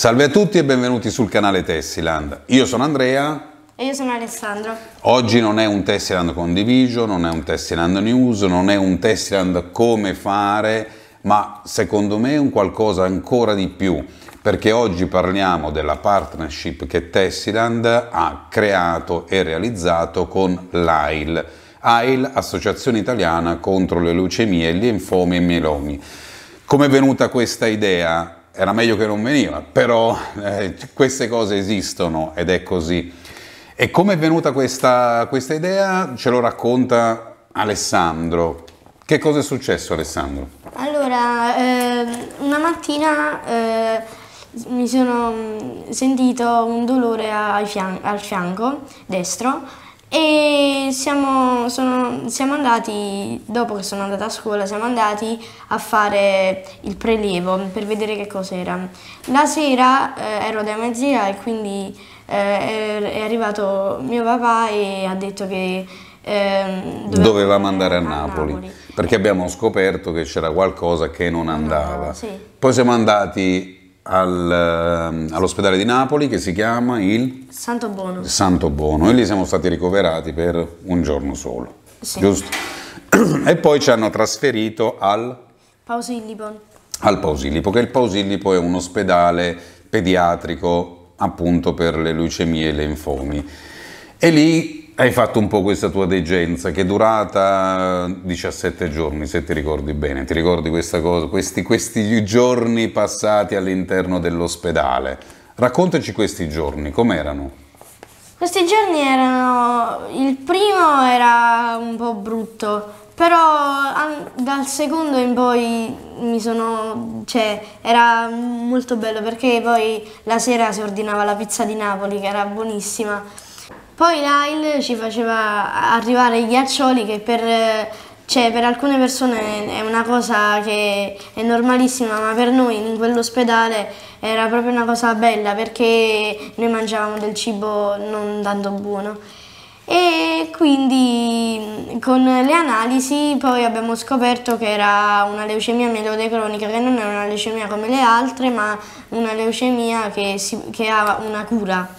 Salve a tutti e benvenuti sul canale Tessiland. Io sono Andrea. E io sono Alessandro. Oggi non è un Tessiland condiviso, non è un Tessiland news, non è un Tessiland come fare, ma secondo me è un qualcosa ancora di più, perché oggi parliamo della partnership che Tessiland ha creato e realizzato con l'AIL, AIL Associazione Italiana contro le leucemie, gli linfomi e i melomi. Come è venuta questa idea? era meglio che non veniva, però eh, queste cose esistono ed è così. E come è venuta questa, questa idea? Ce lo racconta Alessandro. Che cosa è successo Alessandro? Allora, eh, una mattina eh, mi sono mm, sentito un dolore fian al fianco destro e siamo, sono, siamo, andati, dopo che sono andata a scuola, siamo andati a fare il prelievo per vedere che cos'era. La sera eh, ero da mia zia e quindi eh, è arrivato mio papà e ha detto che eh, dovevamo, andare a, a Napoli, Napoli, perché abbiamo scoperto che c'era qualcosa che non andava. sì. Poi siamo andati al, ehm, all'ospedale di Napoli che si chiama il Santo Bono. Santo Bono e lì siamo stati ricoverati per un giorno solo. Sì. Giusto? E poi ci hanno trasferito al Pausillipo. Al Pausillipo, che il Pausillipo è un ospedale pediatrico appunto per le leucemie e le linfomi. E lì hai fatto un po' questa tua degenza che è durata 17 eh, giorni, se ti ricordi bene. Ti ricordi questa cosa, questi, questi giorni passati all'interno dell'ospedale? Raccontaci questi giorni, com'erano? Questi giorni erano... il primo era un po' brutto, però dal secondo in poi mi sono... cioè era molto bello perché poi la sera si ordinava la pizza di Napoli che era buonissima poi Lyle ci faceva arrivare i ghiaccioli che per, cioè, per alcune persone è una cosa che è normalissima, ma per noi in quell'ospedale era proprio una cosa bella perché noi mangiavamo del cibo non tanto buono. E quindi mm, con le analisi poi abbiamo scoperto che era una leucemia mieloide cronica, che non è una leucemia come le altre, ma una leucemia che, si, che ha una cura.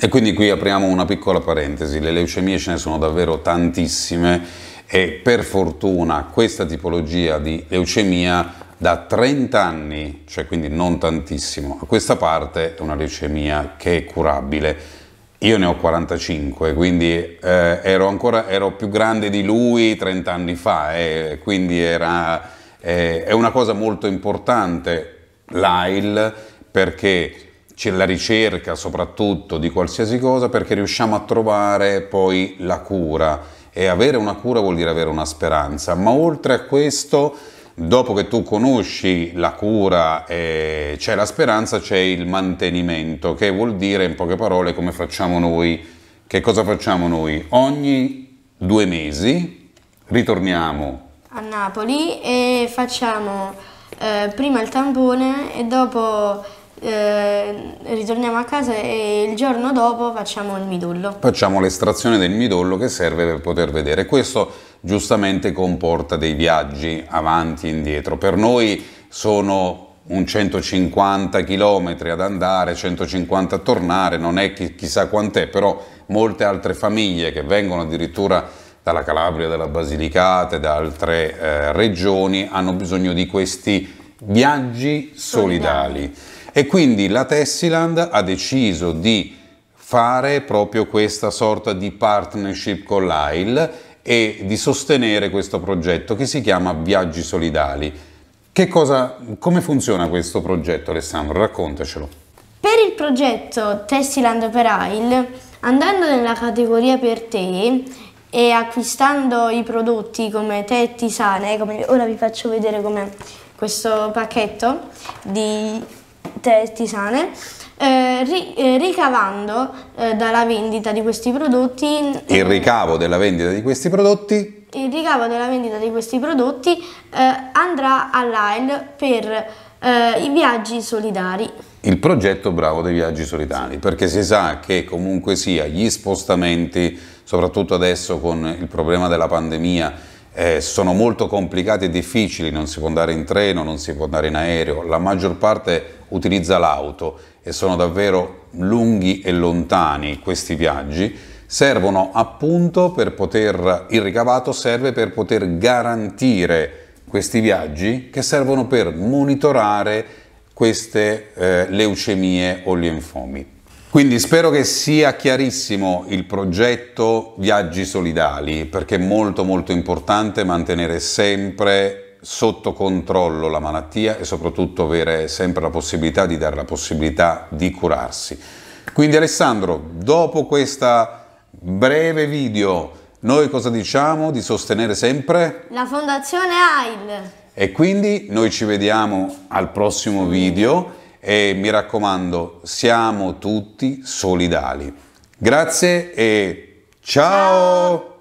E quindi qui apriamo una piccola parentesi, le leucemie ce ne sono davvero tantissime e per fortuna questa tipologia di leucemia da 30 anni, cioè quindi non tantissimo, a questa parte è una leucemia che è curabile. Io ne ho 45, quindi eh, ero, ancora, ero più grande di lui 30 anni fa, eh, quindi era, eh, è una cosa molto importante l'AIL perché c'è la ricerca soprattutto di qualsiasi cosa perché riusciamo a trovare poi la cura e avere una cura vuol dire avere una speranza, ma oltre a questo dopo che tu conosci la cura e c'è la speranza, c'è il mantenimento, che vuol dire in poche parole come facciamo noi, che cosa facciamo noi? Ogni due mesi ritorniamo a Napoli e facciamo eh, prima il tampone e dopo eh, ritorniamo a casa e il giorno dopo facciamo il midollo. Facciamo l'estrazione del midollo che serve per poter vedere. Questo giustamente comporta dei viaggi avanti e indietro. Per noi sono un 150 km ad andare, 150 a tornare, non è chi, chissà quant'è, però molte altre famiglie che vengono addirittura dalla Calabria, dalla Basilicata e da altre eh, regioni hanno bisogno di questi viaggi solidali. solidali. E quindi la Tessiland ha deciso di fare proprio questa sorta di partnership con l'AIL e di sostenere questo progetto che si chiama Viaggi Solidali. Cosa, come funziona questo progetto Alessandro? Raccontacelo. Per il progetto Tessiland per AIL, andando nella categoria per te e acquistando i prodotti come tetti, sane, come ora vi faccio vedere come questo pacchetto di artigiane, eh, ri, eh, ricavando eh, dalla vendita di questi prodotti... Il ricavo della vendita di questi prodotti il ricavo della vendita di questi prodotti eh, andrà all'AIL per eh, i viaggi solidari. Il progetto Bravo dei viaggi solidari, perché si sa che comunque sia gli spostamenti, soprattutto adesso con il problema della pandemia, eh, sono molto complicati e difficili, non si può andare in treno, non si può andare in aereo, la maggior parte utilizza l'auto e sono davvero lunghi e lontani questi viaggi, servono appunto per poter, il ricavato serve per poter garantire questi viaggi che servono per monitorare queste eh, leucemie o linfomi. Quindi spero che sia chiarissimo il progetto Viaggi Solidali, perché è molto molto importante mantenere sempre sotto controllo la malattia e soprattutto avere sempre la possibilità di dare la possibilità di curarsi. Quindi Alessandro, dopo questo breve video, noi cosa diciamo di sostenere sempre? La Fondazione AIL. E quindi noi ci vediamo al prossimo video e mi raccomando, siamo tutti solidali. Grazie e ciao. ciao.